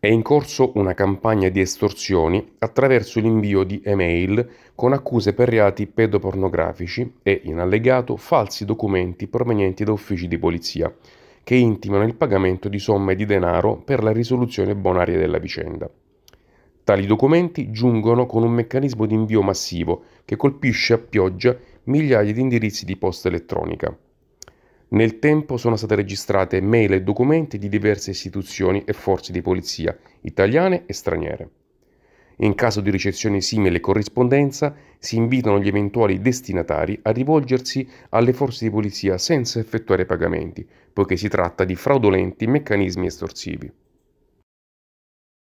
È in corso una campagna di estorsioni attraverso l'invio di email con accuse per reati pedopornografici e, in allegato, falsi documenti provenienti da uffici di polizia, che intimano il pagamento di somme di denaro per la risoluzione bonaria della vicenda. Tali documenti giungono con un meccanismo di invio massivo che colpisce a pioggia migliaia di indirizzi di posta elettronica. Nel tempo sono state registrate mail e documenti di diverse istituzioni e forze di polizia, italiane e straniere. In caso di ricezione simile corrispondenza, si invitano gli eventuali destinatari a rivolgersi alle forze di polizia senza effettuare pagamenti, poiché si tratta di fraudolenti meccanismi estorsivi.